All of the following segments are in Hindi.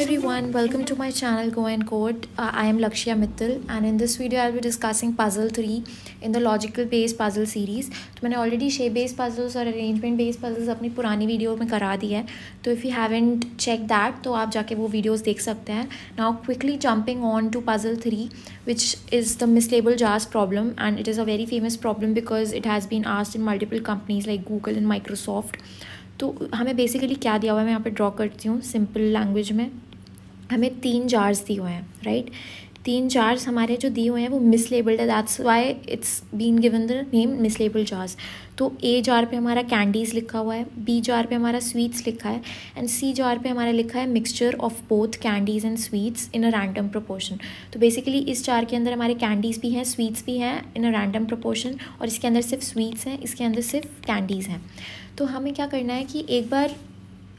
everyone welcome to my channel go and code uh, i am lakshya mittal and in this video i'll be discussing puzzle 3 in the logical based puzzle series to so, maine already shape based puzzles or arrangement based puzzles apni purani video mein kara di hai तो if you haven't checked that to aap jaake wo videos dekh sakte hain now quickly jumping on to puzzle 3 which is the mislabeled jars problem and it is a very famous problem because it has been asked in multiple companies like google and microsoft तो हमें बेसिकली क्या दिया हुआ है मैं यहाँ पे ड्रॉ करती हूँ सिंपल लैंग्वेज में हमें तीन जार्स दिए हुए हैं राइट तीन जार्स हमारे जो दिए हुए हैं वो मिसलेबल्ड है that's why it's been given the name mislabelled jars तो ए जार पे हमारा कैंडीज़ लिखा हुआ है बी जार पे हमारा स्वीट्स लिखा है एंड सी जार पे हमारा लिखा है mixture of both candies and sweets in a random proportion तो बेसिकली इस जार के अंदर हमारे कैंडीज़ भी हैं स्वीट्स भी हैं इन अ रैंडम प्रोपोर्शन और इसके अंदर सिर्फ स्वीट्स हैं इसके अंदर सिर्फ कैंडीज़ हैं तो हमें क्या करना है कि एक बार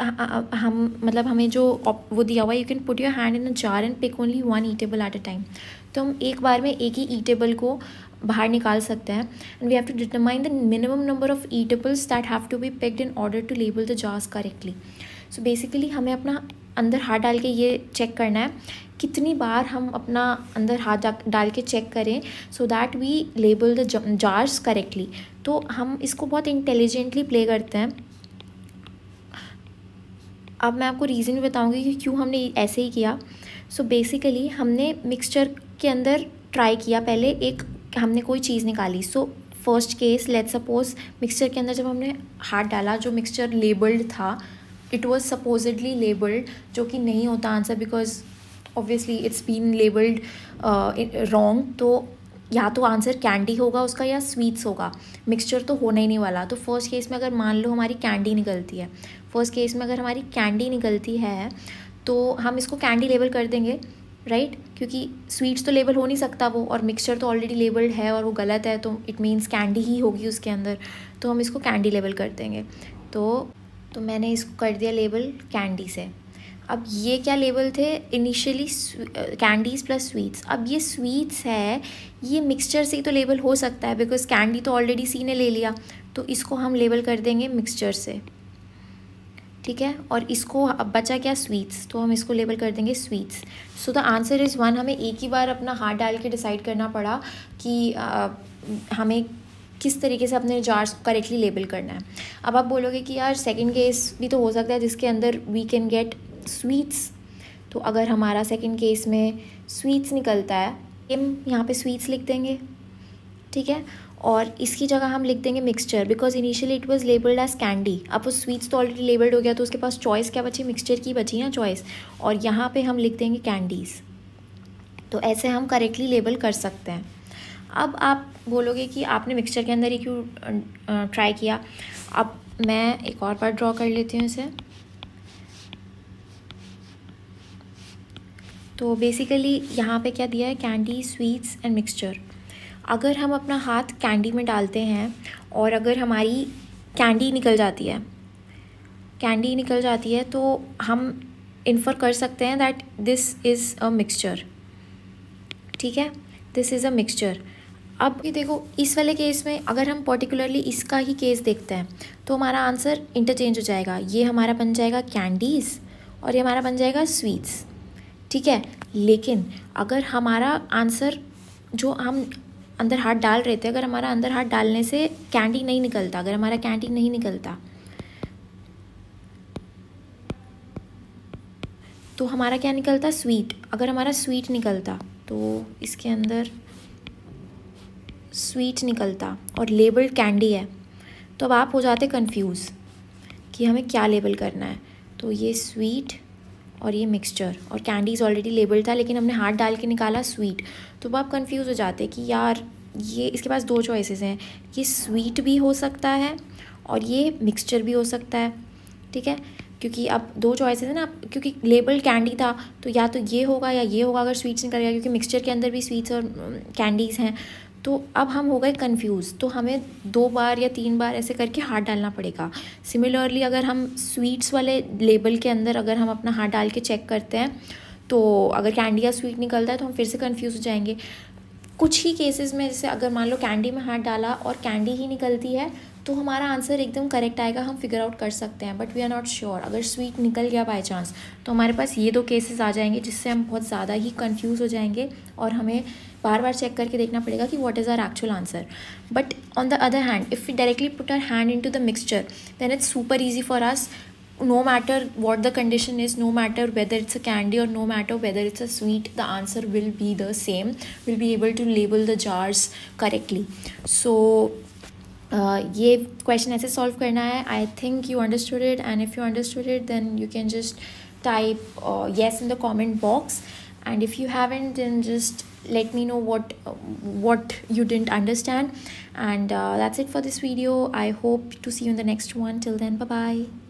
हम मतलब हमें जो वो दिया हुआ है you can put your hand in a jar and pick only one eatable at a time तो हम एक बार में एक ही ईटेबल को बाहर निकाल सकते हैं and we have to determine the minimum number of eatables that have to be picked in order to label the jars correctly so basically हमें अपना अंदर हाथ डाल के ये चेक करना है कितनी बार हम अपना अंदर हाथ डाल के चेक करें so that we label the jars correctly तो हम इसको बहुत इंटेलिजेंटली प्ले करते हैं अब मैं आपको रीज़न भी बताऊँगी कि क्यों हमने ऐसे ही किया सो so बेसिकली हमने मिक्सचर के अंदर ट्राई किया पहले एक हमने कोई चीज़ निकाली so first case let suppose mixture के अंदर जब हमने हाथ डाला जो मिक्सचर लेबल्ड था इट वॉज सपोजिडली लेबल्ड जो कि नहीं होता answer because obviously it's been labelled wrong तो या तो आंसर कैंडी होगा उसका या स्वीट्स होगा मिक्सचर तो होना ही नहीं वाला तो फर्स्ट केस में अगर मान लो हमारी कैंडी निकलती है फर्स्ट केस में अगर हमारी कैंडी निकलती है तो हम इसको कैंडी लेबल कर देंगे राइट right? क्योंकि स्वीट्स तो लेबल हो नहीं सकता वो और मिक्सचर तो ऑलरेडी लेबल्ड है और वो गलत है तो इट मीन्स कैंडी ही होगी उसके अंदर तो हम इसको कैंडी लेबल कर देंगे तो तो मैंने इसको कर दिया लेबल कैंडी से अब ये क्या लेबल थे इनिशियली कैंडीज़ प्लस स्वीट्स अब ये स्वीट्स है ये मिक्सचर से ही तो लेबल हो सकता है बिकॉज कैंडी तो ऑलरेडी सी ने ले लिया तो इसको हम लेबल कर देंगे मिक्सचर से ठीक है और इसको अब बचा क्या स्वीट्स तो हम इसको लेबल कर देंगे sweets so the answer is one हमें एक ही बार अपना हाथ डाल के डिसाइड करना पड़ा कि आ, uh, हमें किस तरीके से अपने जार्स को करेक्टली लेबल करना है अब आप बोलोगे कि यार सेकंड केस भी तो हो सकता है जिसके अंदर वी कैन गेट स्वीट्स तो अगर हमारा सेकंड केस में स्वीट्स निकलता है हम यहाँ पे स्वीट्स लिख देंगे ठीक है और इसकी जगह हम लिख देंगे mixture because initially it was labelled as candy अब वो स्वीट्स तो ऑलरेडी लेबल्ड हो गया तो उसके पास चॉइस क्या बची मिक्सचर की बची ना चॉइस और यहाँ पे हम लिख देंगे कैंडीज़ तो ऐसे हम करेक्टली लेबल कर सकते हैं अब आप बोलोगे कि आपने मिक्सचर के अंदर ही क्यों ट्राई अं, अं, किया अब मैं एक और बार ड्रॉ कर लेती हूँ इसे तो बेसिकली यहाँ पे क्या दिया है कैंडी स्वीट्स एंड मिक्सचर अगर हम अपना हाथ कैंडी में डालते हैं और अगर हमारी कैंडी निकल जाती है कैंडी निकल जाती है तो हम इन्फर कर सकते हैं that this is a mixture ठीक है दिस इज़ अ मिक्सचर अब ये देखो इस वाले केस में अगर हम पर्टिकुलरली इसका ही केस देखते हैं तो हमारा आंसर इंटरचेंज हो जाएगा ये हमारा बन जाएगा कैंडीज़ और ये हमारा बन जाएगा स्वीट्स ठीक है लेकिन अगर हमारा आंसर जो हम अंदर हाथ डाल रहे थे अगर हमारा अंदर हाथ डालने से कैंडी नहीं निकलता अगर हमारा कैंडी नहीं निकलता तो हमारा क्या निकलता स्वीट अगर हमारा स्वीट निकलता तो इसके अंदर स्वीट निकलता और लेबल कैंडी है तो अब आप हो जाते कंफ्यूज कि हमें क्या लेबल करना है तो ये स्वीट और ये मिक्सचर और कैंडीज़ ऑलरेडी लेबल्ड था लेकिन हमने हाथ डाल के निकाला स्वीट तो वो आप कन्फ्यूज़ हो जाते कि यार ये इसके पास दो चॉइसेस हैं ये स्वीट भी हो सकता है और ये मिक्सचर भी हो सकता है ठीक है क्योंकि अब दो चॉइसेस हैं ना क्योंकि लेबल कैंडी था तो या तो ये होगा या ये होगा अगर स्वीट्स निकल गया क्योंकि मिक्सचर के अंदर भी स्वीट्स और कैंडीज़ um, हैं तो अब हम हो गए कंफ्यूज तो हमें दो बार या तीन बार ऐसे करके हाथ डालना पड़ेगा सिमिलरली अगर हम स्वीट्स वाले लेबल के अंदर अगर हम अपना हाथ डाल के चेक करते हैं तो अगर कैंडी या स्वीट निकलता है तो हम फिर से कंफ्यूज हो जाएंगे कुछ ही केसेस में जैसे अगर मान लो कैंडी में हाथ डाला और कैंडी ही निकलती है तो हमारा आंसर एकदम करेक्ट आएगा हम फिगर आउट कर सकते हैं but we are not sure अगर स्वीट निकल गया बाई चांस तो हमारे पास ये दो केसेस आ जाएंगे जिससे हम बहुत ज़्यादा ही कंफ्यूज हो जाएंगे और हमें बार बार चेक करके देखना पड़ेगा कि what is our actual answer but on the other hand if you directly put our hand into the mixture then it's super easy for us no matter what the condition is no matter whether it's a candy or no matter whether it's a sweet the answer will be the same we'll be able to label the jars correctly so ये क्वेश्चन ऐसे सॉल्व करना I think you understood it, and if you understood it, then you can just type uh, yes in the comment box. And if you haven't, then just let me know what what you didn't understand and uh, that's it for this video i hope to see you in the next one till then bye bye